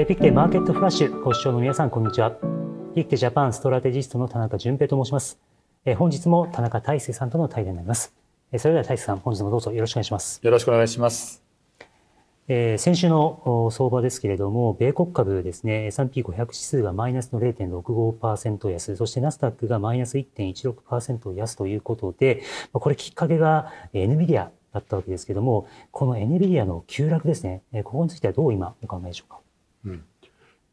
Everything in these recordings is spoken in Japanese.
えピクテマーケットフラッシュご視聴の皆さんこんにちはピクテジャパンストラテジストの田中純平と申しますえ本日も田中大成さんとの対談になりますえそれでは大成さん本日もどうぞよろしくお願いしますよろしくお願いしますえー、先週の相場ですけれども、米国株ですね、S&P500 指数がマイナスの0.65%安、そしてナスダックがマイナス1.16%安ということで、これきっかけが NVIDIA だったわけですけれども、このエ v i d i a の急落ですね、ここについてはどう今お考えでしょうか。うん、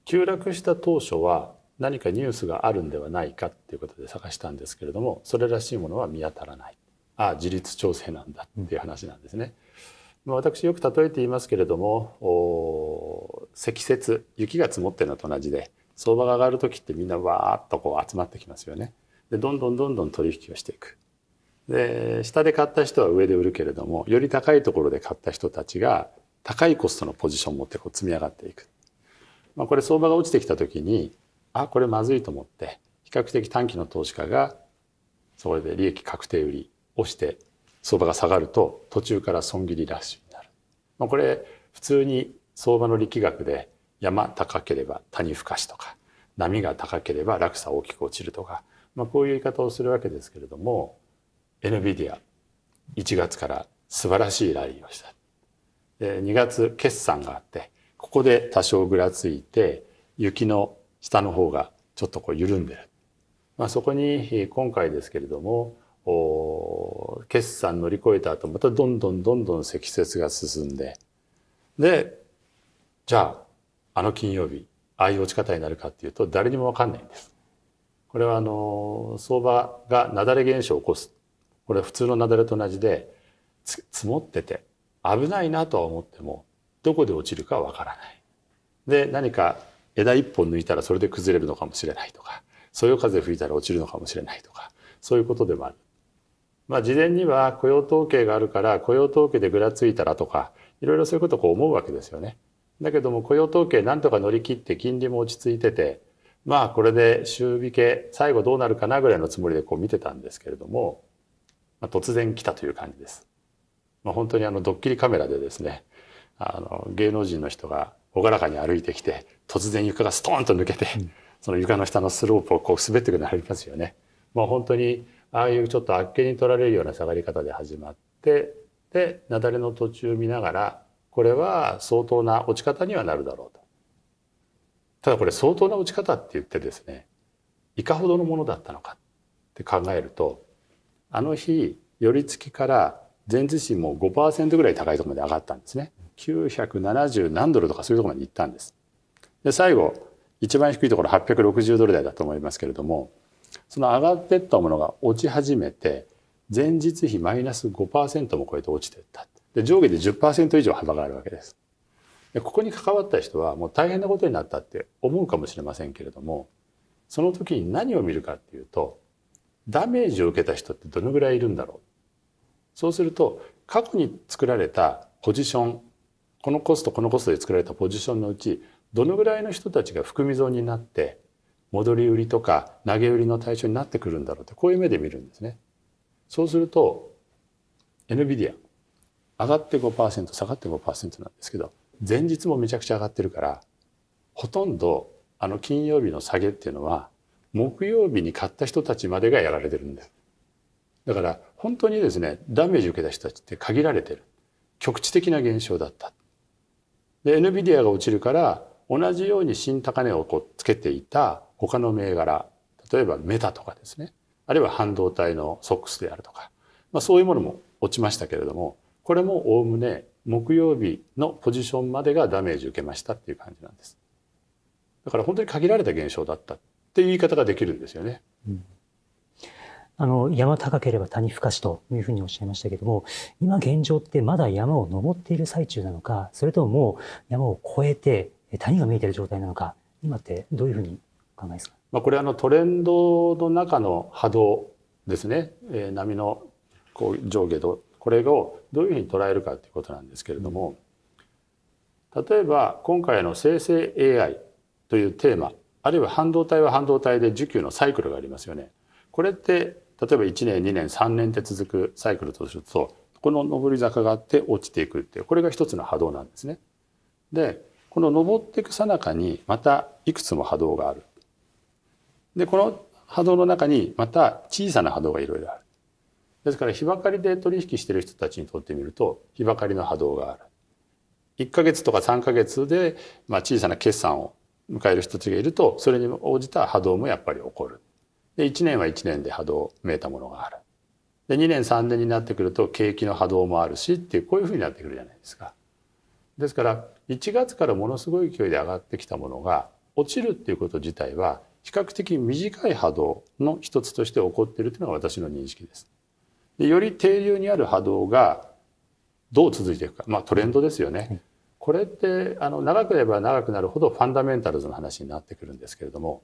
急落した当初は何かニュースがあるんではないかということで探したんですけれどもそれらしいものは見当たらないああ自立調整なんだっていう話なんですね。まあ、私よく例えて言いますけれども積雪雪が積もってるのと同じで相場が上がる時ってみんなわーっとこう集まってきますよね。でどんどんどんどん取引をしていく。で下で買った人は上で売るけれどもより高いところで買った人たちが高いコストのポジションを持ってこう積み上がっていく。まあ、これ相場が落ちてきた時にあこれまずいと思って比較的短期の投資家がそれで利益確定売りをして相場が下がると途中から損切りラッシュになる、まあ、これ普通に相場の力学で山高ければ谷深しとか波が高ければ落差大きく落ちるとか、まあ、こういう言い方をするわけですけれども NVIDIA1 月から素晴らしいラリーをした2月決算があってここで多少ぐらついて雪の下の方がちょっとこう緩んでる、まあ、そこに今回ですけれども決算乗り越えた後またどんどんどんどん積雪が進んででじゃああの金曜日ああいう落ち方になるかっていうと誰にも分かんないんです。これはあの相場が雪崩現象を起こすこれは普通の雪崩と同じで積もってて危ないなとは思ってもどこで落ちるかわからない。で何か枝一本抜いたらそれで崩れるのかもしれないとかそよ風吹いたら落ちるのかもしれないとかそういうことでもある。まあ、事前には雇用統計があるから雇用統計でぐらついたらとかいろいろそういうことを思うわけですよね。だけども雇用統計なんとか乗り切って金利も落ち着いててまあこれで週引け最後どうなるかなぐらいのつもりでこう見てたんですけれども、まあ、突然来たという感じです。まあ、本当にあのドッキリカメラでですねあの芸能人の人が朗らかに歩いてきて突然床がストンと抜けて、うん、その床の下のスロープをこう滑ってくるのありますよね。もう本当にああいうちょっとあっけに取られるような下がり方で始まってで雪崩の途中見ながらこれは相当な落ち方にはなるだろうと。ただこれ相当な落ち方って言ってですねいかほどのものだったのかって考えるとあの日寄り付きから前日比も5%ぐらい高いところまで上がったんですね。970何ドルとかそういうところまで行ったんです。で最後一番低いところ860ドル台だと思いますけれどもその上がってったものが落ち始めて前日比マイナス5%も超えて落ちてったで上下で10%以上幅があるわけですでここに関わった人はもう大変なことになったって思うかもしれませんけれどもその時に何を見るかっていうとダメージを受けた人ってどのぐらいいるんだろうそうすると過去に作られたポジションこのコストこのコストで作られたポジションのうちどのぐらいの人たちが含み損になって戻り売りとか投げ売りの対象になってくるんだろうってこういう目で見るんですね。そうすると NVIDIA 上がって5%下がって5%なんですけど前日もめちゃくちゃ上がってるからほとんどあの金曜日の下げっていうのは木曜日に買った人たちまでがやられてるんです。だから本当にですねダメージ受けた人たちって限られてる局地的な現象だった。で NVIDIA が落ちるから同じように新高値をこうつけていた他の銘柄例えばメタとかですねあるいは半導体のソックスであるとか、まあ、そういうものも落ちましたけれどもこれもおおむね木曜日のポジションまでがダメージ受けましたっていう感じなんですだから本当に限られた現象だったっていう言い方ができるんですよね。うんあの、山高ければ谷深しというふうにおっしゃいましたけども、今現状ってまだ山を登っている最中なのか、それとももう山を越えて谷が見えている状態なのか、今ってどういうふうに考えますかまあこれはのトレンドの中の波動ですね、えー、波のこう上下とこれをどういうふうに捉えるかということなんですけれども、うん、例えば今回の生成 AI というテーマあるいは半導体は半導体で需給のサイクルがありますよね。これって例えば1年2年3年で続くサイクルとするとこの上り坂があって落ちていくっていうこれが一つの波動なんですね。でこの上っていくさなかにまたいくつも波動がある。でこの波動の中にまた小さな波動がいろいろある。ですから日ばかりで取引してる人たちにとってみると日ばかりの波動がある。1ヶ月とか3ヶ月で、まあ、小さな決算を迎える人たちがいるとそれに応じた波動もやっぱり起こる。で1年は1年で波動をめいたものがあるで2年3年になってくると景気の波動もあるしっていうこういうふうになってくるじゃないですか。ですから1月からものすごい勢いで上がってきたものが落ちるっていうこと自体は比較的短い波動の一つとして起こっているというのが私の認識です。でより低流にある波動がどう続いていくか、まあ、トレンドですよね。これってあの長くれば長くなるほどファンダメンタルズの話になってくるんですけれども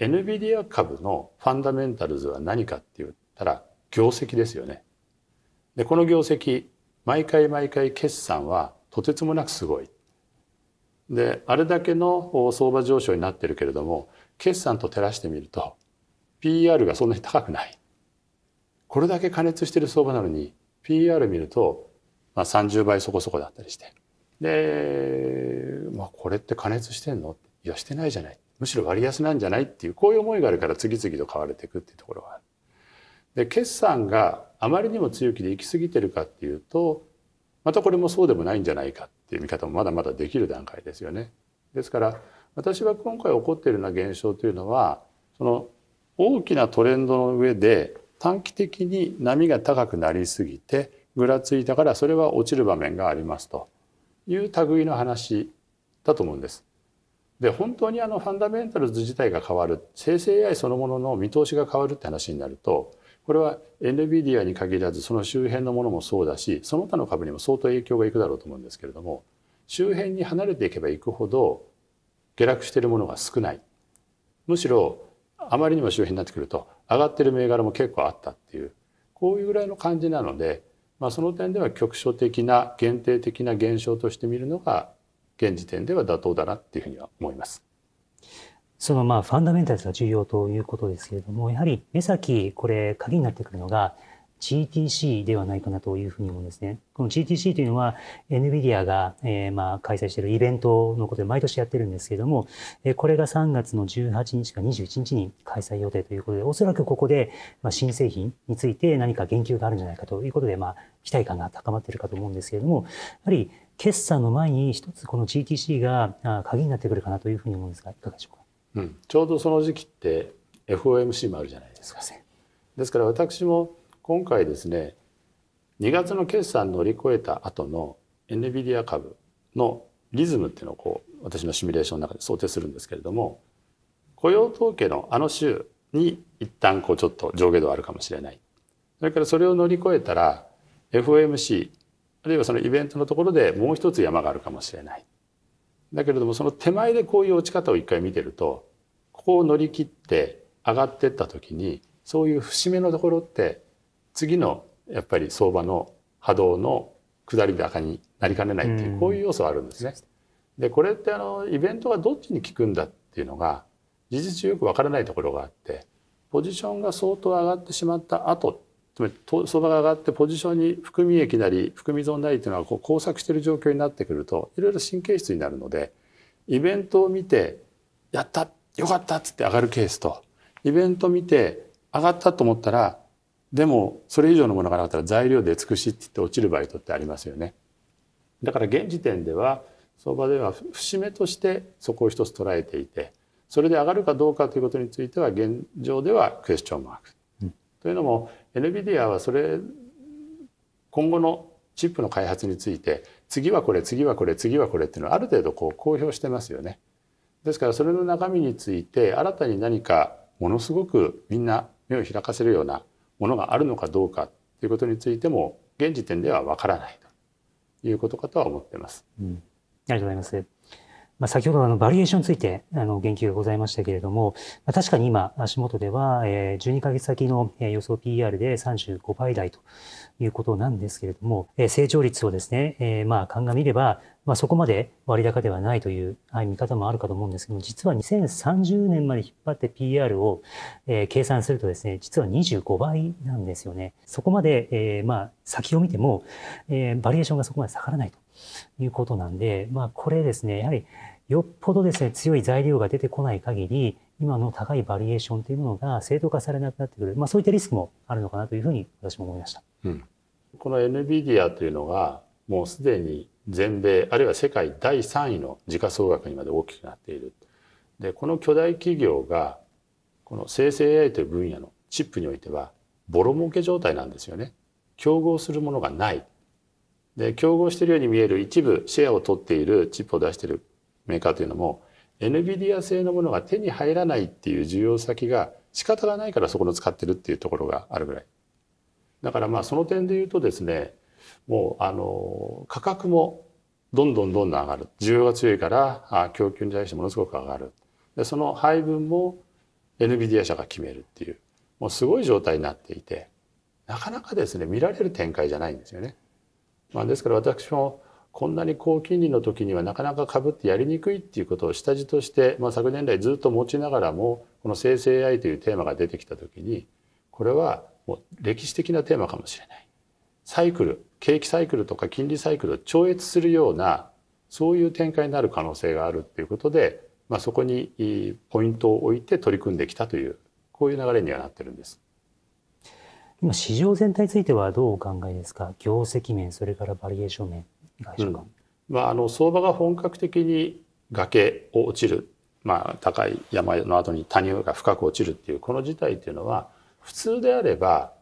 NVIDIA 株のファンダメンタルズは何かって言ったら業績ですよね。でこの業績毎回毎回決算はとてつもなくすごい。であれだけの相場上昇になってるけれども決算と照らしてみると PR がそんなに高くない。これだけ加熱してる相場なのに PR 見ると、まあ、30倍そこそこだったりしてで、まあ、これって加熱してんのいやしてないじゃないむしろ割安なんじゃないっていうこういう思いがあるから次々と買われていくっていうところがある。で決算があまりにも強気で行き過ぎてるかっていうとまたこれもそうでもないんじゃないかっていう見方もまだまだできる段階ですよね。ですから私は今回起こっているような現象というのはその大きなトレンドの上で短期的に波が高くなりすぎてぐらついたからそれは落ちる場面がありますという類の話だと思うんです。で本当にあのファンダメンタルズ自体が変わる生成 AI そのものの見通しが変わるって話になるとこれは NVIDIA に限らずその周辺のものもそうだしその他の株にも相当影響がいくだろうと思うんですけれども周辺に離れていけばいくほど下落しているものが少ないむしろあまりにも周辺になってくると上がってる銘柄も結構あったっていうこういうぐらいの感じなので、まあ、その点では局所的な限定的な現象として見るのが現時点では妥当だなっていうふうには思います。そのまあファンダメンタルズが重要ということですけれども、やはり目先、これ、鍵になってくるのが、GTC ではないかなというふうに思うんですね。この GTC というのは、NVIDIA が、えまあ開催しているイベントのことで毎年やってるんですけれども、これが3月の18日か21日に開催予定ということで、おそらくここで、まあ、新製品について何か言及があるんじゃないかということで、ま期待感が高まっているかと思うんですけれども、やはり決算の前に一つこの GTC が鍵になってくるかなというふうに思うんですがいかがでしょうか、うん、ちょうどその時期って FOMC もあるじゃないですか。ですから私も今回ですね2月の決算乗り越えた後の NVIDIA 株のリズムっていうのをこう私のシミュレーションの中で想定するんですけれども雇用統計のあの週に一旦こうちょっと上下度あるかもしれないそれからそれを乗り越えたら FOMC あるいはそのイベントのところでもう一つ山があるかもしれない。だけれどもその手前でこういう落ち方を一回見てるとここを乗り切って上がっていった時にそういう節目のところって次のやっぱり相場の波動の下り高になりかねないっていうこういう要素あるんですね。でこれってあのイベントがどっちに効くんだっていうのが事実よくわからないところがあってポジションが相当上がってしまった後つまり相場が上がってポジションに含み益なり含み損なりというのはこう交錯している状況になってくるといろいろ神経質になるのでイベントを見て「やったよかった」っつって上がるケースとイベント見て上がったと思ったらでもそれ以上のものがなかったら材料で尽くしって言って落ちる場合とってありますよね。だから現時点では相場では節目としてそこを一つ捉えていてそれで上がるかどうかということについては現状ではクエスチョンマーク。というのも NVIDIA はそれ今後のチップの開発について次はこれ次はこれ次はこれっていうのはある程度こう公表してますよね。ですからそれの中身について新たに何かものすごくみんな目を開かせるようなものがあるのかどうかということについても現時点ではわからないということかとは思ってます。うん、ありがとうございます。まあ、先ほどあのバリエーションについてあの言及がございましたけれども、まあ、確かに今、足元では、えー、12ヶ月先の予想 PR で35倍台ということなんですけれども、えー、成長率をですね、えー、まあ鑑みれば、まあ、そこまで割高ではないという、見方もあるかと思うんですけども、実は2030年まで引っ張って PR を、えー、計算するとですね、実は25倍なんですよね。そこまで、えー、まあ先を見ても、えー、バリエーションがそこまで下がらないと。いうことなんで、まあ、これですね、やはりよっぽどですね、強い材料が出てこない限り、今の高いバリエーションというものが正当化されなくなってくる、まあ、そういったリスクもあるのかなというふうに私も思いました。うん、この NVIDIA というのが、もうすでに全米、あるいは世界第3位の時価総額にまで大きくなっている。で、この巨大企業が、この生成 AI という分野のチップにおいては、ボロ儲け状態なんですよね。競合するものがない。で競合しているように見える一部シェアを取っているチップを出しているメーカーというのも NVIDIA 製のものが手に入らないっていう需要先が仕方がないからそこの使ってるっていうところがあるぐらいだからまあその点で言うとですねもうあの価格もどんどんどんどん上がる需要が強いから供給に対してものすごく上がるでその配分も NVIDIA 社が決めるっていうもうすごい状態になっていてなかなかですね見られる展開じゃないんですよね。まあ、ですから私もこんなに高金利の時にはなかなか株ってやりにくいっていうことを下地として、まあ、昨年来ずっと持ちながらもこの生成 AI というテーマが出てきた時にこれはもう歴史的なテーマかもしれないサイクル景気サイクルとか金利サイクルを超越するようなそういう展開になる可能性があるっていうことで、まあ、そこにポイントを置いて取り組んできたというこういう流れにはなってるんです。今、市場全体についてはどうお考えですか、業績面、それからバリエーション面、うん、まあ、あの相場が本格的に崖を落ちる、まあ、高い山の後に谷が深く落ちるっていう、この事態っていうのは、普通であれば、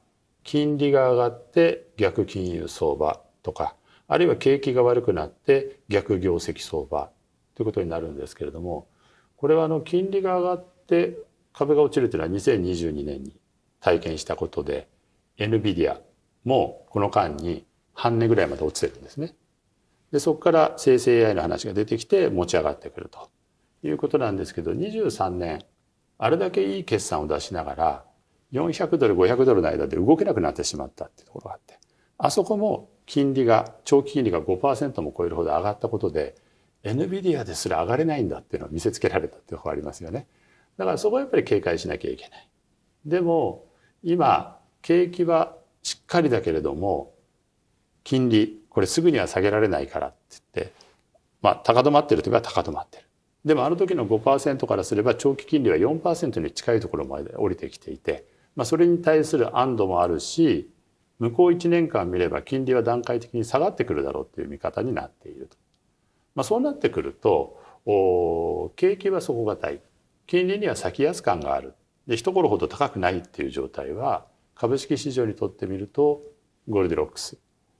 金利が上がって逆金融相場とか、あるいは景気が悪くなって逆業績相場ということになるんですけれども、これはあの金利が上がって株が落ちるというのは2022年に体験したことで、NVIDIA もこの間に半値ぐらいまで落ちてるんですね。でそこから生成 AI の話が出てきて持ち上がってくるということなんですけど23年あれだけいい決算を出しながら400ドル500ドルの間で動けなくなってしまったっていうところがあってあそこも金利が長期金利が5%も超えるほど上がったことで NVIDIA ですら上がれないんだっていうのを見せつけられたっていうところがありますよね。だからそこはやっぱり警戒しなきゃいけない。でも今景気はしっかりだけれども金利これすぐには下げられないからって言ってまあ高止まってる時は高止まってる。でもあの時の5%からすれば長期金利は4%に近いところまで降りてきていて、まあ、それに対する安堵もあるし向こう1年間見れば金利は段階的に下がってくるだろうという見方になっていると。まあ、そうなってくるとお景気は底堅い金利には先安感があるで一頃ほど高くないっていう状態は株式市場にとってみるとゴールディロックス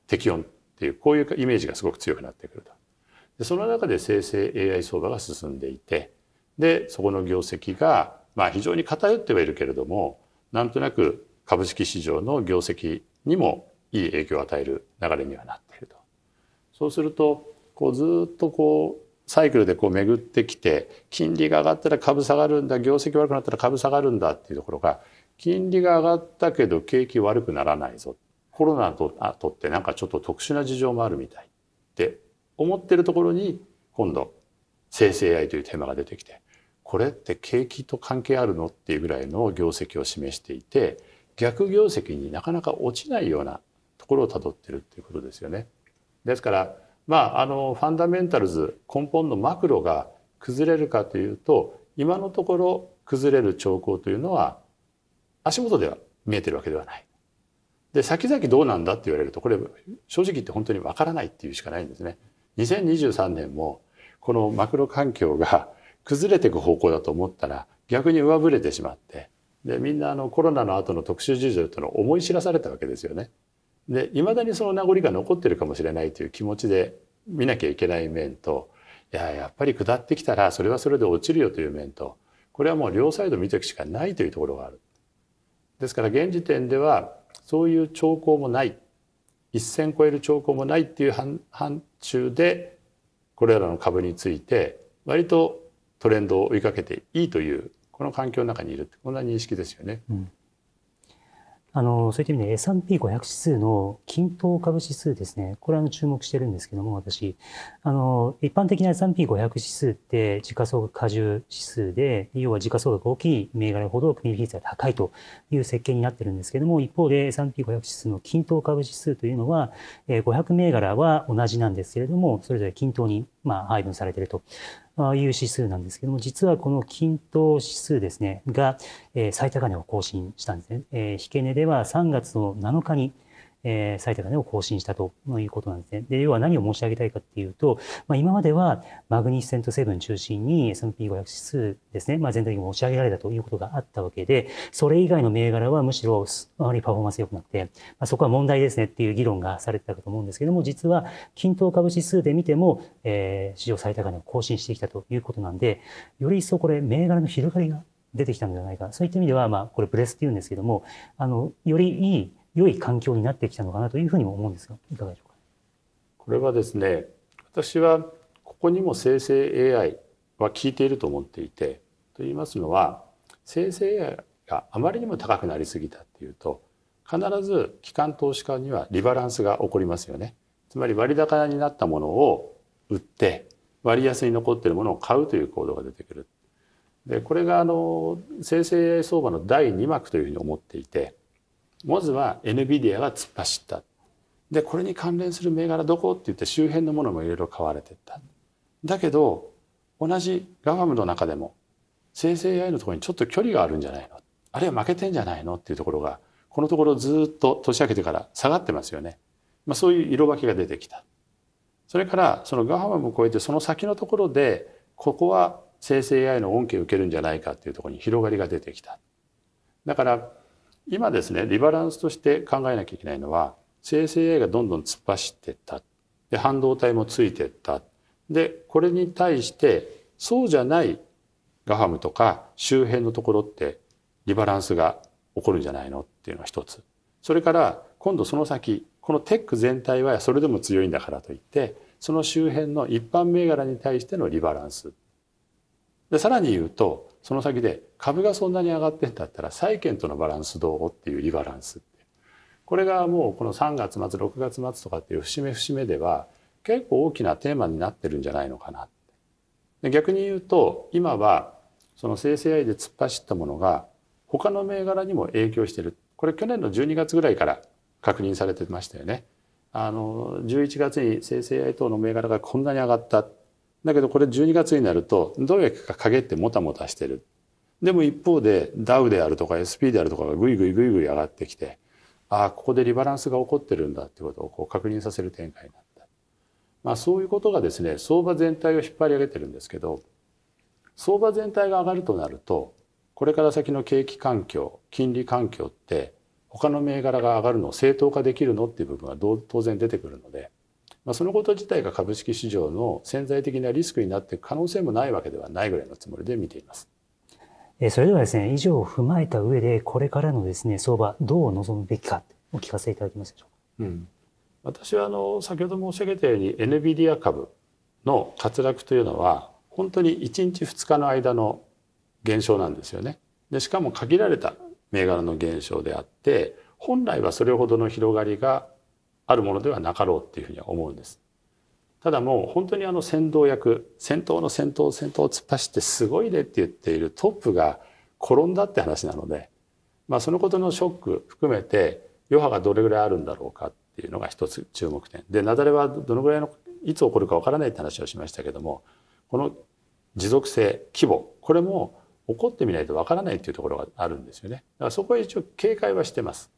適温っていうこういうイメージがすごく強くなってくると。でその中で生成 AI 相場が進んでいてでそこの業績が、まあ、非常に偏ってはいるけれどもなんとなく株式市場の業績にもいい影響を与える流れにはなっていると。そうするとこうずっとこうサイクルでこう巡ってきて金利が上がったら株下がるんだ業績悪くなったら株下がるんだっていうところが金利が上がったけど景気悪くならないぞコロナとあとってなんかちょっと特殊な事情もあるみたいって思ってるところに今度生成 AI というテーマが出てきてこれって景気と関係あるのっていうぐらいの業績を示していて逆業績になかなか落ちないようなところをたどってるっていうことですよね。ですからまああのファンダメンタルズ根本のマクロが崩れるかというと今のところ崩れる兆候というのは足元では見えてるわけではない。で、先々どうなんだって言われると、これ正直言って本当にわからないっていうしかないんですね。2023年もこのマクロ環境が 崩れていく方向だと思ったら逆に上振れてしまって、で、みんなあのコロナの後の特殊事情というのを思い知らされたわけですよね。で、未だにその名残が残ってるかもしれないという気持ちで見なきゃいけない面と、いや、やっぱり下ってきたらそれはそれで落ちるよという面と、これはもう両サイド見ていくしかないというところがある。ですから現時点ではそういう兆候もない1,000超える兆候もないっていう範疇でこれらの株について割とトレンドを追いかけていいというこの環境の中にいるこんな認識ですよね。うんあの、そういった意味で S&P500 指数の均等株指数ですね。これは注目してるんですけども、私。あの、一般的な S&P500 指数って時価総額過重指数で、要は時価総額大きい銘柄ほど組比率が高いという設計になってるんですけども、一方で S&P500 指数の均等株指数というのは、500銘柄は同じなんですけれども、それぞれ均等にまあ配分されていると。いう指数なんですけども、実はこの均等指数ですね、が、え最高値を更新したんですね。えー、引け値では3月の7日に、えー、最低値を更新したということなんですね。で、要は何を申し上げたいかっていうと、まあ、今まではマグニフィセント7中心に S&P500 指数ですね、まあ、全体的に申し上げられたということがあったわけで、それ以外の銘柄はむしろあまりパフォーマンス良くなって、まあ、そこは問題ですねっていう議論がされてたかと思うんですけども、実は均等株指数で見ても、えー、史上最高値を更新してきたということなんで、より一層これ銘柄の広がりが出てきたんじゃないか。そういった意味では、まあ、これブレスって言うんですけども、あの、よりいい良い環境になってきたのかなというふうにも思うんですがいかがでしょうか。これはですね私はここにも生成 AI は効いていると思っていてと言いますのは生成 AI があまりにも高くなりすぎたっていうと必ず機関投資家にはリバランスが起こりますよね。つまり割高になったものを売って割安に残っているものを買うという行動が出てくる。でこれがあの生成 AI 相場の第2幕というふうに思っていてまずは NVIDIA が突っ走った。で、これに関連する銘柄どこって言って周辺のものもいろいろ買われていった。だけど、同じ GAFAM の中でも生成 AI のところにちょっと距離があるんじゃないのあるいは負けてんじゃないのっていうところが、このところずっと年明けてから下がってますよね。まあ、そういう色分けが出てきた。それからその GAFAM を超えてその先のところで、ここは生成 AI の恩恵を受けるんじゃないかっていうところに広がりが出てきた。だから今ですねリバランスとして考えなきゃいけないのは生成 AI がどんどん突っ走ってったで半導体もついてったでこれに対してそうじゃないガハムとか周辺のところってリバランスが起こるんじゃないのっていうのが一つそれから今度その先このテック全体はそれでも強いんだからといってその周辺の一般銘柄に対してのリバランスでさらに言うとその先で株がそんなに上がってんだったら債券とのバランスどうっていうリバランスこれがもうこの3月末6月末とかっていう節目節目では結構大きなテーマになってるんじゃないのかな逆に言うと今はその生成 AI で突っ走ったものが他の銘柄にも影響しているこれ去年の12月ぐらいから確認されてましたよね。あの11月に生成 AI 等の銘柄がこんなに上がっただけどこれ12月になるとどれか陰ってもたもたしてる。でも一方でダウであるとか SP であるとかがぐいぐいぐいぐい上がってきてああここでリバランスが起こってるんだってことをこう確認させる展開になった、まあ、そういうことがですね相場全体を引っ張り上げてるんですけど相場全体が上がるとなるとこれから先の景気環境金利環境って他の銘柄が上がるのを正当化できるのっていう部分が当然出てくるのでまあ、そのこと自体が株式市場の潜在的なリスクになっていく可能性もないわけではないぐらいのつもりで見ています。それではですね、以上を踏まえた上で、これからのですね、相場、どう望むべきか、お聞かせいただけますでしょうか。うん、私はあの先ほど申し上げたように NVIDIA 株の滑落というのは本当に1日2日の間の減少なんですよね。でしかも限られた銘柄の減少であって本来はそれほどの広がりがあるものではなかろうっていうふうには思うんです。ただもう本当にあの先導役先頭の先頭先頭を突っ走ってすごいねって言っているトップが転んだって話なので、まあ、そのことのショック含めて余波がどれぐらいあるんだろうかっていうのが一つ注目点で雪崩はどのぐらいのいつ起こるかわからないって話をしましたけどもこの持続性規模これも起こってみないとわからないっていうところがあるんですよねだからそこは一応警戒はしてます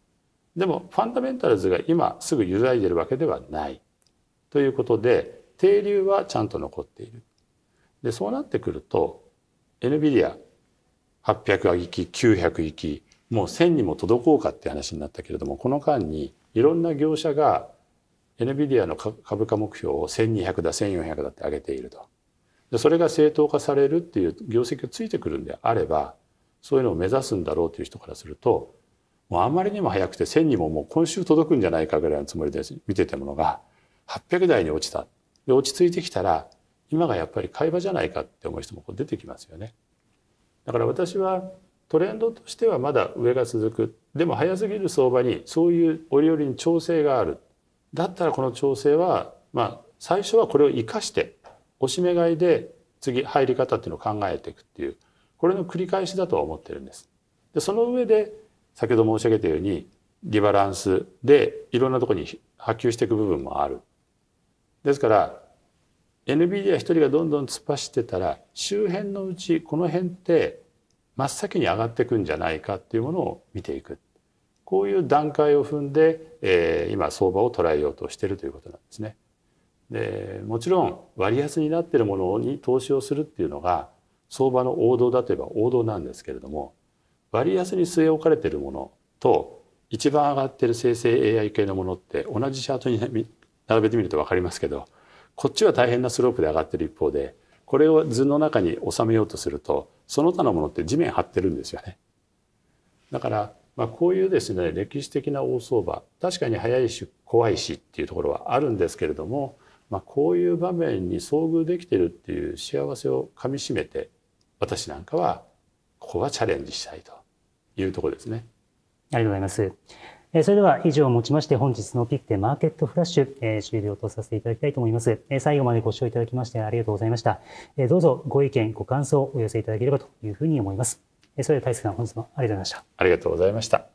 でもファンダメンタルズが今すぐ揺らいでるわけではないということで定流はちゃんと残っている。でそうなってくると NVIDIA800 行き900いきもう1000にも届こうかって話になったけれどもこの間にいろんな業者が NVIDIA の株価目標を1200だ1400だって上げているとでそれが正当化されるっていう業績がついてくるんであればそういうのを目指すんだろうという人からするともうあまりにも早くて1000にももう今週届くんじゃないかぐらいのつもりで見てたものが800台に落ちた。で落ち着いてきたら今がやっぱり会話じゃないかって思う人も出てきますよね。だから私はトレンドとしてはまだ上が続く。でも早すぎる相場にそういう折々に調整がある。だったらこの調整は、まあ最初はこれを生かして、おしめ買いで次入り方っていうのを考えていくっていう、これの繰り返しだとは思ってるんです。で、その上で先ほど申し上げたようにリバランスでいろんなところに波及していく部分もある。ですから NVIDIA 一人がどんどん突っ走ってたら周辺のうちこの辺って真っ先に上がっていくんじゃないかっていうものを見ていくこういう段階を踏んで、えー、今相場を捉えようとしているということなんですね。でもちろん割安になっているものに投資をするっていうのが相場の王道だといえば王道なんですけれども割安に据え置かれているものと一番上がっている生成 AI 系のものって同じチャートに並べてみると分かりますけどこっちは大変なスロープで上がっている一方でこれを図の中に収めようとするとその他のものって地面張ってるんですよね。だからまあ、こういうですね歴史的な大相場確かに早いし怖いしっていうところはあるんですけれども、まあ、こういう場面に遭遇できてるっていう幸せをかみしめて私なんかはここはチャレンジしたいというところですね。ありがとうございます。えそれでは以上をもちまして本日のピッテマーケットフラッシュ、え終了とさせていただきたいと思います、え最後までご視聴いただきましてありがとうございました。えどうぞご意見、ご感想をお寄せいただければというふうに思います。えそれでは大輔さん本日もありがとうございました。ありがとうございました。